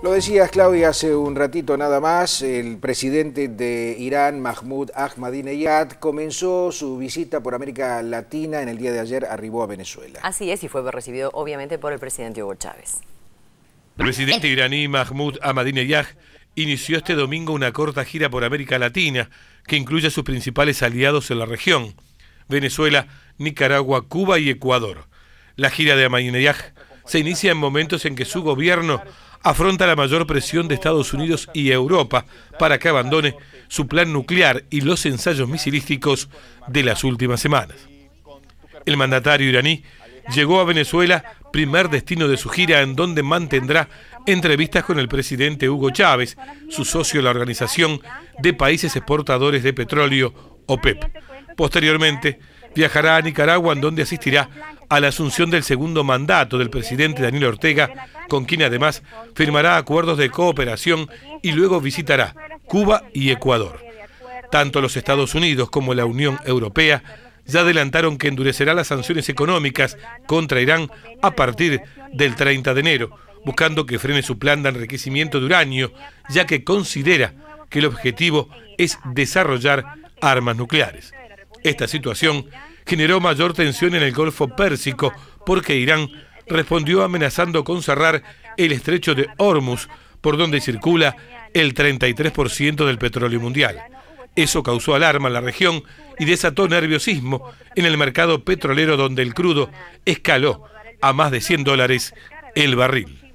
Lo decías, Claudia, hace un ratito nada más, el presidente de Irán, Mahmoud Ahmadinejad, comenzó su visita por América Latina en el día de ayer, arribó a Venezuela. Así es, y fue recibido obviamente por el presidente Hugo Chávez. El presidente iraní Mahmoud Ahmadinejad inició este domingo una corta gira por América Latina, que incluye a sus principales aliados en la región, Venezuela, Nicaragua, Cuba y Ecuador. La gira de Ahmadinejad se inicia en momentos en que su gobierno afronta la mayor presión de Estados Unidos y Europa para que abandone su plan nuclear y los ensayos misilísticos de las últimas semanas. El mandatario iraní llegó a Venezuela, primer destino de su gira, en donde mantendrá entrevistas con el presidente Hugo Chávez, su socio de la Organización de Países Exportadores de Petróleo, OPEP. E Posteriormente, viajará a Nicaragua, en donde asistirá a la asunción del segundo mandato del presidente Daniel Ortega, con quien además firmará acuerdos de cooperación y luego visitará Cuba y Ecuador. Tanto los Estados Unidos como la Unión Europea ya adelantaron que endurecerá las sanciones económicas contra Irán a partir del 30 de enero, buscando que frene su plan de enriquecimiento de uranio, ya que considera que el objetivo es desarrollar armas nucleares. Esta situación generó mayor tensión en el Golfo Pérsico porque Irán respondió amenazando con cerrar el estrecho de Hormuz, por donde circula el 33% del petróleo mundial. Eso causó alarma en la región y desató nerviosismo en el mercado petrolero donde el crudo escaló a más de 100 dólares el barril.